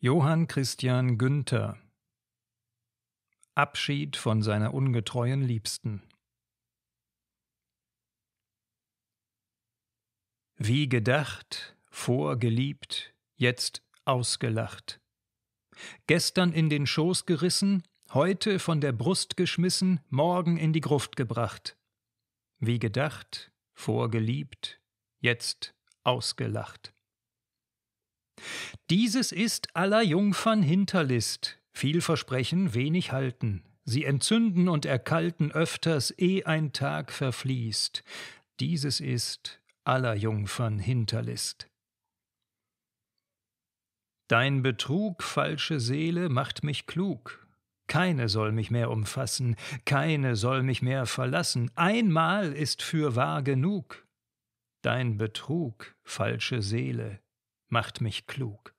Johann Christian Günther Abschied von seiner ungetreuen Liebsten Wie gedacht, vorgeliebt, jetzt ausgelacht. Gestern in den Schoß gerissen, heute von der Brust geschmissen, morgen in die Gruft gebracht. Wie gedacht, vorgeliebt, jetzt ausgelacht. Dieses ist aller Jungfern Hinterlist, viel versprechen, wenig halten. Sie entzünden und erkalten öfters, eh ein Tag verfließt. Dieses ist aller Jungfern Hinterlist. Dein Betrug, falsche Seele, macht mich klug. Keine soll mich mehr umfassen, keine soll mich mehr verlassen, einmal ist für wahr genug. Dein Betrug, falsche Seele, macht mich klug.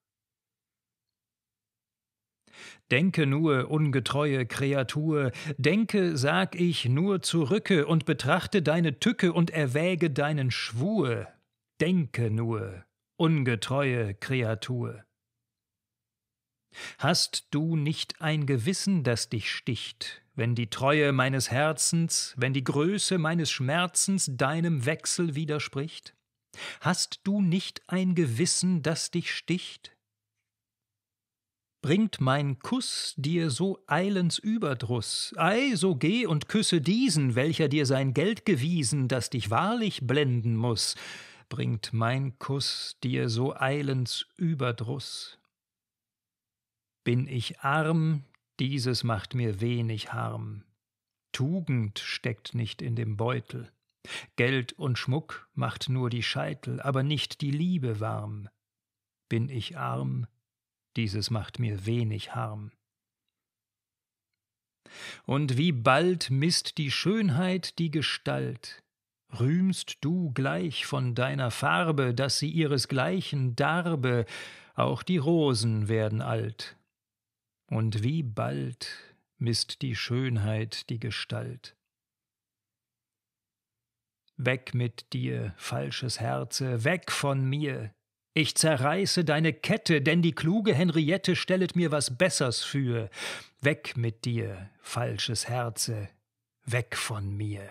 Denke nur, ungetreue Kreatur, denke, sag ich, nur zurücke und betrachte deine Tücke und erwäge deinen Schwur. Denke nur, ungetreue Kreatur. Hast du nicht ein Gewissen, das dich sticht, wenn die Treue meines Herzens, wenn die Größe meines Schmerzens deinem Wechsel widerspricht? Hast du nicht ein Gewissen, das dich sticht? Bringt mein Kuss dir so eilends Überdruß? Ei, so geh und küsse diesen, welcher dir sein Geld gewiesen, das dich wahrlich blenden muß. Bringt mein Kuss dir so eilends Überdruß? Bin ich arm, dieses macht mir wenig Harm. Tugend steckt nicht in dem Beutel. Geld und Schmuck macht nur die Scheitel, aber nicht die Liebe warm. Bin ich arm, dieses macht mir wenig Harm. Und wie bald misst die Schönheit die Gestalt, rühmst du gleich von deiner Farbe, dass sie ihresgleichen darbe, auch die Rosen werden alt. Und wie bald misst die Schönheit die Gestalt, Weg mit dir, falsches Herze, weg von mir. Ich zerreiße deine Kette, denn die kluge Henriette stellet mir was Bessers für. Weg mit dir, falsches Herze, weg von mir.